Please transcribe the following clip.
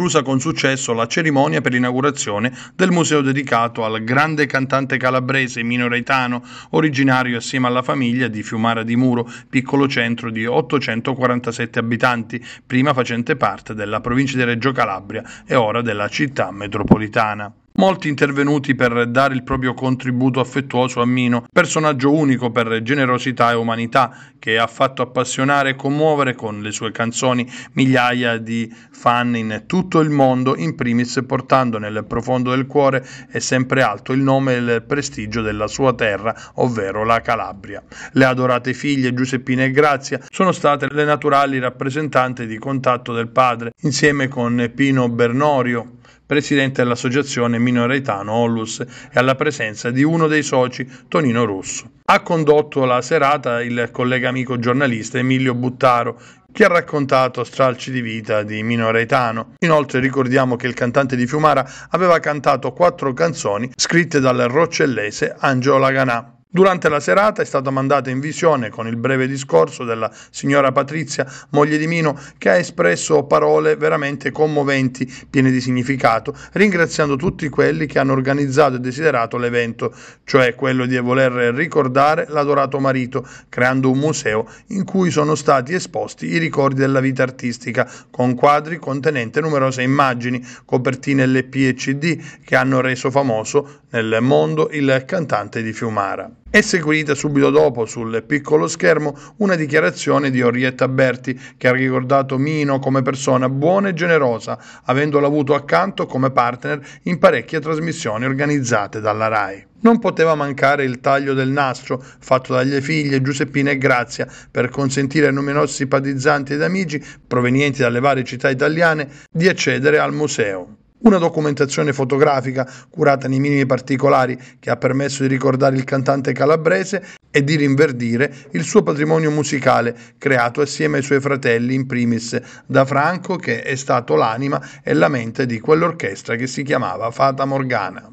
conclusa con successo la cerimonia per l'inaugurazione del museo dedicato al grande cantante calabrese minoretano, originario assieme alla famiglia di Fiumara di Muro, piccolo centro di 847 abitanti, prima facente parte della provincia di Reggio Calabria e ora della città metropolitana molti intervenuti per dare il proprio contributo affettuoso a Mino, personaggio unico per generosità e umanità che ha fatto appassionare e commuovere con le sue canzoni migliaia di fan in tutto il mondo, in primis portando nel profondo del cuore e sempre alto il nome e il prestigio della sua terra, ovvero la Calabria. Le adorate figlie Giuseppina e Grazia sono state le naturali rappresentanti di contatto del padre, insieme con Pino Bernorio, presidente dell'associazione Minoretano Onlus e alla presenza di uno dei soci, Tonino Russo. Ha condotto la serata il collega amico giornalista Emilio Buttaro, che ha raccontato stralci di vita di Minoretano. Inoltre ricordiamo che il cantante di Fiumara aveva cantato quattro canzoni scritte dal roccellese Angelo Laganà. Durante la serata è stata mandata in visione con il breve discorso della signora Patrizia, moglie di Mino, che ha espresso parole veramente commoventi, piene di significato, ringraziando tutti quelli che hanno organizzato e desiderato l'evento, cioè quello di voler ricordare l'adorato marito, creando un museo in cui sono stati esposti i ricordi della vita artistica, con quadri contenente numerose immagini, copertine LP e CD che hanno reso famoso nel mondo il cantante di Fiumara. È seguita subito dopo sul piccolo schermo una dichiarazione di Orietta Berti che ha ricordato Mino come persona buona e generosa, avendolo avuto accanto come partner in parecchie trasmissioni organizzate dalla RAI. Non poteva mancare il taglio del nastro fatto dalle figlie Giuseppina e Grazia per consentire a numerosi simpatizzanti ed amici provenienti dalle varie città italiane di accedere al museo. Una documentazione fotografica curata nei minimi particolari che ha permesso di ricordare il cantante calabrese e di rinverdire il suo patrimonio musicale creato assieme ai suoi fratelli in primis da Franco che è stato l'anima e la mente di quell'orchestra che si chiamava Fata Morgana.